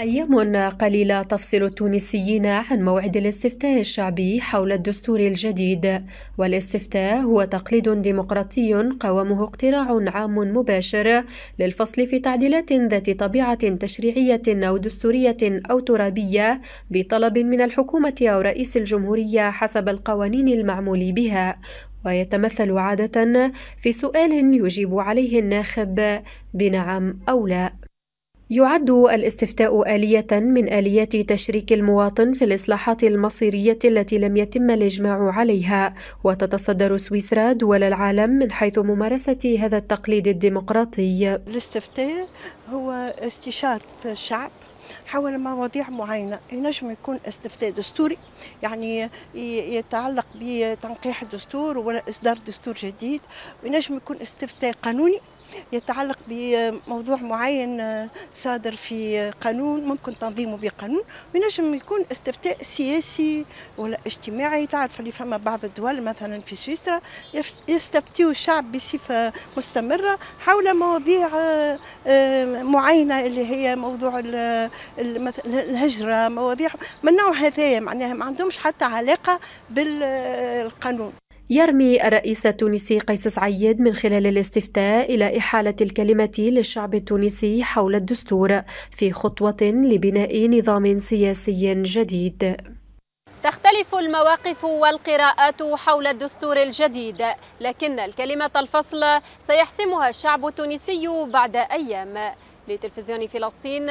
أيام قليلة تفصل التونسيين عن موعد الاستفتاء الشعبي حول الدستور الجديد، والاستفتاء هو تقليد ديمقراطي قوامه اقتراع عام مباشر للفصل في تعديلات ذات طبيعة تشريعية أو دستورية أو ترابية بطلب من الحكومة أو رئيس الجمهورية حسب القوانين المعمول بها، ويتمثل عادة في سؤال يجيب عليه الناخب بنعم أو لا. يعد الاستفتاء آلية من آليات تشريك المواطن في الإصلاحات المصيرية التي لم يتم الإجماع عليها، وتتصدر سويسرا دول العالم من حيث ممارسة هذا التقليد الديمقراطي. الاستفتاء هو استشارة الشعب حول مواضيع معينة ينجم يكون استفتاء دستوري يعني يتعلق بتنقيح الدستور ولا إصدار دستور جديد ينجم يكون استفتاء قانوني يتعلق بموضوع معين آه، صادر في قانون ممكن تنظيمه بقانون وينجم يكون استفتاء سياسي ولا اجتماعي تعرف اللي فما بعض الدول مثلا في سويسرا يستفتيوا الشعب بصفه مستمره حول مواضيع آه، آه، معينه اللي هي موضوع الهجره مواضيع من نوع هذايا معناها ما عندهمش حتى علاقه بالقانون يرمي الرئيس التونسي قيس سعيد من خلال الاستفتاء إلى إحالة الكلمة للشعب التونسي حول الدستور في خطوة لبناء نظام سياسي جديد. تختلف المواقف والقراءات حول الدستور الجديد لكن الكلمة الفصل سيحسمها الشعب التونسي بعد أيام لتلفزيون فلسطين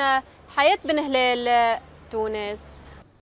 حياة بن هلال تونس